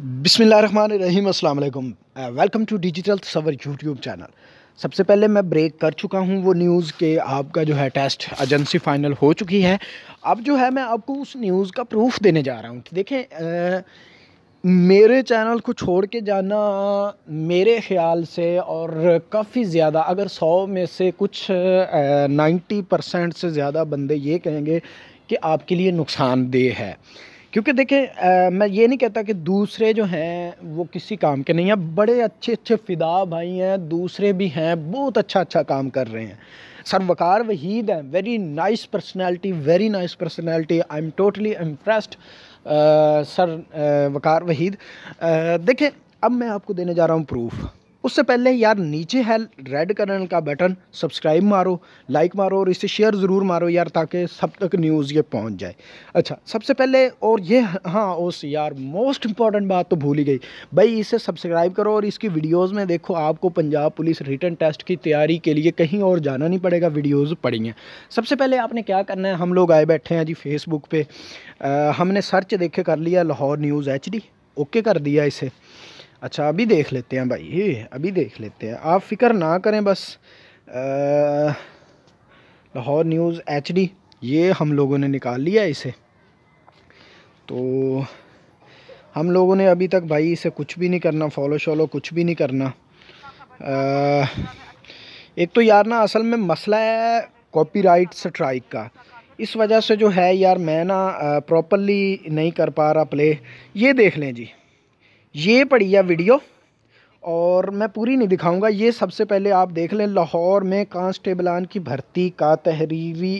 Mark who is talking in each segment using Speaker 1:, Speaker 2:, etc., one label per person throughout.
Speaker 1: बिसमीम अल्लाम welcome to digital सवर यूट्यूब चैनल सबसे पहले मैं ब्रेक कर चुका हूं वो न्यूज़ के आपका जो है टेस्ट एजेंसी फ़ाइनल हो चुकी है अब जो है मैं आपको उस न्यूज़ का प्रूफ देने जा रहा हूं कि तो देखें आ, मेरे चैनल को छोड़ के जाना मेरे ख्याल से और काफ़ी ज़्यादा अगर सौ में से कुछ नाइन्टी परसेंट से ज़्यादा बंदे ये कहेंगे कि आपके लिए नुकसानदेह है क्योंकि देखें मैं ये नहीं कहता कि दूसरे जो हैं वो किसी काम के नहीं हैं बड़े अच्छे अच्छे फ़िदा भाई हैं दूसरे भी हैं बहुत अच्छा अच्छा काम कर रहे हैं सर वकार वहीद हैं very nice personality very nice personality I am totally impressed sir Waqar Waheed देखें अब मैं आपको देने जा रहा हूँ प्रूफ उससे पहले यार नीचे है रेड कलर का बटन सब्सक्राइब मारो लाइक मारो और इसे शेयर ज़रूर मारो यार ताकि सब तक न्यूज़ ये पहुंच जाए अच्छा सबसे पहले और ये हाँ उस यार मोस्ट इंपॉर्टेंट बात तो भूल ही गई भाई इसे सब्सक्राइब करो और इसकी वीडियोज़ में देखो आपको पंजाब पुलिस रिटर्न टेस्ट की तैयारी के लिए कहीं और जाना नहीं पड़ेगा वीडियोज़ हैं सबसे पहले आपने क्या करना है हम लोग आए बैठे हैं जी फेसबुक पर हमने सर्च देखे कर लिया लाहौर न्यूज़ एच ओके कर दिया इसे अच्छा अभी देख लेते हैं भाई अभी देख लेते हैं आप फ़िक्र ना करें बस लाहौर न्यूज़ एच डी ये हम लोगों ने निकाल लिया इसे तो हम लोगों ने अभी तक भाई इसे कुछ भी नहीं करना फॉलो शॉलो कुछ भी नहीं करना आ, एक तो यार ना असल में मसला है कॉपीराइट स्ट्राइक का इस वजह से जो है यार मैं ना प्रॉपरली नहीं कर पा रहा प्ले ये देख लें जी ये पड़ी है वीडियो और मैं पूरी नहीं दिखाऊंगा ये सबसे पहले आप देख लें लाहौर में कांस्टेबलान की भर्ती का तहरीरी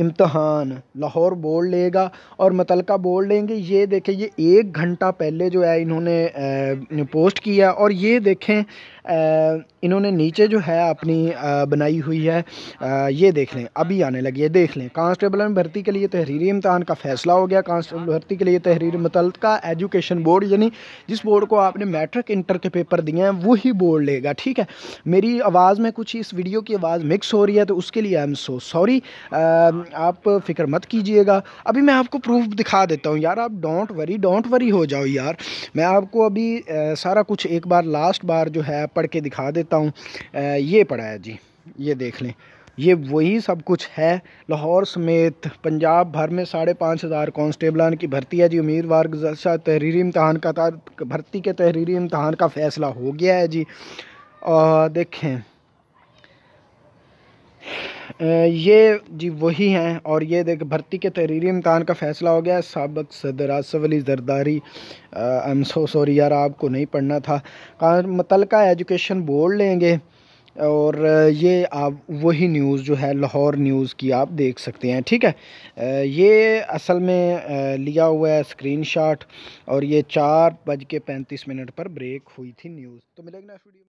Speaker 1: इम्तहान लाहौर बोर्ड लेगा और मतलका बोर्ड लेंगे ये देखें ये एक घंटा पहले जो है इन्होंने पोस्ट किया और ये देखें इन्होंने नीचे जो है अपनी बनाई हुई है ये देख लें अभी आने लगी है देख लें कांस्टेबल में भर्ती के लिए तहरीरी इम्तहान का फैसला हो गया कांस्टेबल भर्ती के लिए तहरीर मुतल एजुकेशन बोर्ड यानी जिस बोर्ड को आपने मैट्रिक इंटर के पेपर दिए हैं वही बोर्ड लेगा ठीक है मेरी आवाज़ में कुछ इस वीडियो की आवाज़ मिक्स हो रही है तो उसके लिए आई एम सो सॉरी आप फिक्र मत कीजिएगा अभी मैं आपको प्रूफ दिखा देता हूँ यार आप डोंट वरी डोंट वरी हो जाओ यार मैं आपको अभी आ, सारा कुछ एक बार लास्ट बार जो है पढ़ के दिखा देता हूँ ये पढ़ा है जी ये देख लें ये वही सब कुछ है लाहौर समेत पंजाब भर में साढ़े पाँच हज़ार कॉन्स्टेबलान की भर्ती है जी उम्मीदवार गुजशा तहरीरी इम्तहान का भर्ती के तहरीरी इम्तहान का फ़ैसला हो गया है जी और देखें ये जी वही हैं और ये देख भर्ती के तहरीरी इम्तहान का फ़ैसला हो गया सबक सदर Asif Ali Zardari I am so sorry यार आपको नहीं पढ़ना था मुतल एजुकेशन बोर्ड लेंगे और ये आप वही न्यूज़ जो है लाहौर न्यूज़ की आप देख सकते हैं ठीक है ये असल में लिया हुआ है स्क्रीनशॉट और ये चार बज के पैंतीस मिनट पर ब्रेक हुई थी न्यूज़ तो मिलेगी नेक्स्ट वीडियो